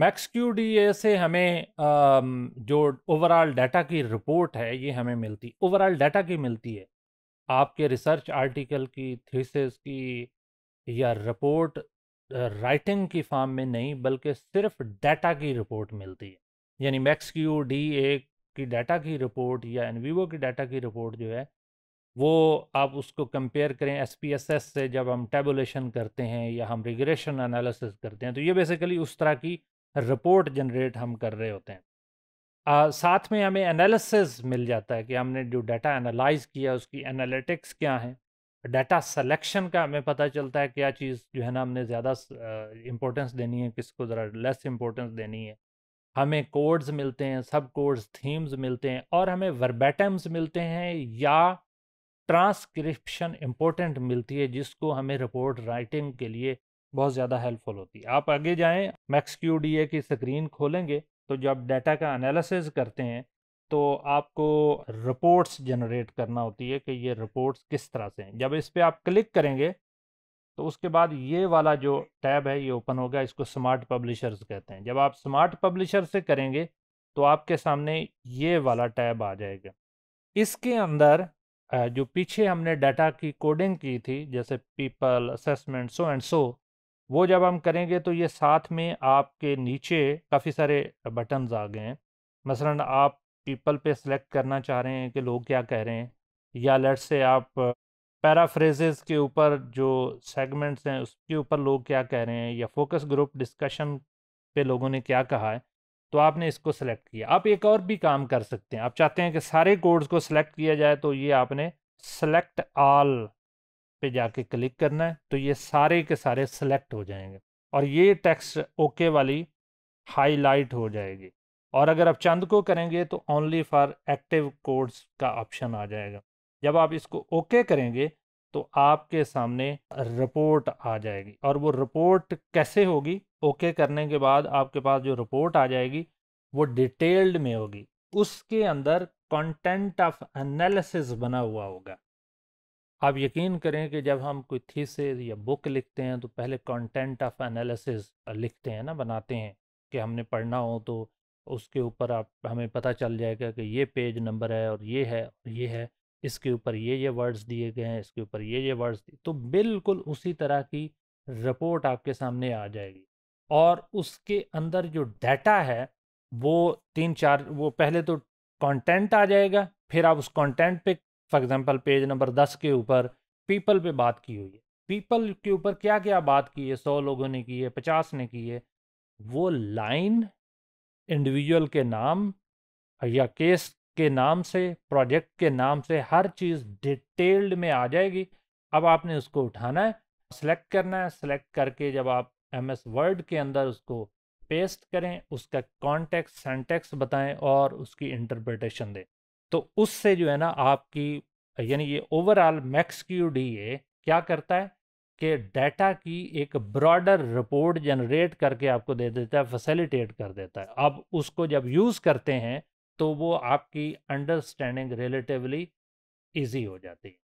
max Q D ए से हमें जो ओवरऑल डाटा की रिपोर्ट है ये हमें मिलती ओवरऑल डाटा की मिलती है आपके रिसर्च आर्टिकल की थीसिस की या रिपोर्ट राइटिंग की फॉर्म में नहीं बल्कि सिर्फ डाटा की रिपोर्ट मिलती है यानी मैक्स क्यू डी ए की डाटा की रिपोर्ट या वीवो की डाटा की रिपोर्ट जो है वो आप उसको कंपेयर करें एस पी एस एस से जब हम टेबुलेशन करते हैं या हम रिग्रेशन एनालिसिस करते हैं तो ये बेसिकली उस तरह की रिपोर्ट जनरेट हम कर रहे होते हैं आ, साथ में हमें एनालिसिस मिल जाता है कि हमने जो डाटा एनालाइज किया उसकी एनालिटिक्स क्या है डाटा सिलेक्शन का हमें पता चलता है क्या चीज़ जो है ना हमने ज़्यादा इम्पोर्टेंस देनी है किसको ज़रा लेस इम्पोर्टेंस देनी है हमें कोड्स मिलते हैं सब कोड्स थीम्स मिलते हैं और हमें वर्बेटम्स मिलते हैं या ट्रांसक्रिप्शन इम्पोर्टेंट मिलती है जिसको हमें रिपोर्ट राइटिंग के लिए बहुत ज़्यादा हेल्पफुल होती है आप आगे जाएं मैक्स क्यू डी ए की स्क्रीन खोलेंगे तो जब डाटा का एनालिसिस करते हैं तो आपको रिपोर्ट्स जनरेट करना होती है कि ये रिपोर्ट्स किस तरह से हैं जब इस पर आप क्लिक करेंगे तो उसके बाद ये वाला जो टैब है ये ओपन होगा इसको स्मार्ट पब्लिशर्स कहते हैं जब आप स्मार्ट पब्लिशर से करेंगे तो आपके सामने ये वाला टैब आ जाएगा इसके अंदर जो पीछे हमने डाटा की कोडिंग की थी जैसे people assessment so and so वो जब हम करेंगे तो ये साथ में आपके नीचे काफ़ी सारे बटन्स आ गए हैं मसलन आप पीपल पे सेलेक्ट करना चाह रहे हैं कि लोग क्या कह रहे हैं या लेट से आप पैराफ्रेजेस के ऊपर जो सेगमेंट्स हैं उसके ऊपर लोग क्या कह रहे हैं या फोकस ग्रुप डिस्कशन पे लोगों ने क्या कहा है तो आपने इसको सेलेक्ट किया आप एक और भी काम कर सकते हैं आप चाहते हैं कि सारे कोड्स को सिलेक्ट किया जाए तो ये आपने सेलेक्ट आल पे जाके क्लिक करना है तो ये सारे के सारे सेलेक्ट हो जाएंगे और ये टेक्स्ट ओके वाली हाईलाइट हो जाएगी और अगर आप चंद को करेंगे तो ओनली फॉर एक्टिव कोड्स का ऑप्शन आ जाएगा जब आप इसको ओके करेंगे तो आपके सामने रिपोर्ट आ जाएगी और वो रिपोर्ट कैसे होगी ओके करने के बाद आपके पास जो रिपोर्ट आ जाएगी वो डिटेल्ड में होगी उसके अंदर कंटेंट ऑफ एनालिसिस बना हुआ होगा आप यकीन करें कि जब हम कोई थीसिस या बुक लिखते हैं तो पहले कंटेंट ऑफ एनालिसिस लिखते हैं ना बनाते हैं कि हमने पढ़ना हो तो उसके ऊपर आप हमें पता चल जाएगा कि ये पेज नंबर है और ये है और ये है इसके ऊपर ये ये वर्ड्स दिए गए हैं इसके ऊपर ये ये वर्ड्स दिए तो बिल्कुल उसी तरह की रिपोर्ट आपके सामने आ जाएगी और उसके अंदर जो डाटा है वो तीन चार वो पहले तो कंटेंट आ जाएगा फिर आप उस कंटेंट पे फॉर एग्जांपल पेज नंबर दस के ऊपर पीपल पे बात की हुई है पीपल के ऊपर क्या क्या बात की है सौ लोगों ने की है पचास ने की है वो लाइन इंडिविजुअल के नाम या केस के नाम से प्रोजेक्ट के नाम से हर चीज़ डिटेल्ड में आ जाएगी अब आपने उसको उठाना है सेलेक्ट करना है सेलेक्ट करके जब आप एम एस वर्ड के अंदर उसको पेस्ट करें उसका कॉन्टेक्स सेंटेक्स बताएं और उसकी इंटरप्रटेशन दें तो उससे जो है ना आपकी यानी ये overall max Q D A क्या करता है कि डाटा की एक ब्रॉडर रिपोर्ट जनरेट करके आपको दे देता है फैसिलिटेट कर देता है अब उसको जब यूज़ करते हैं तो वो आपकी अंडरस्टैंडिंग रिलेटिवली ईजी हो जाती है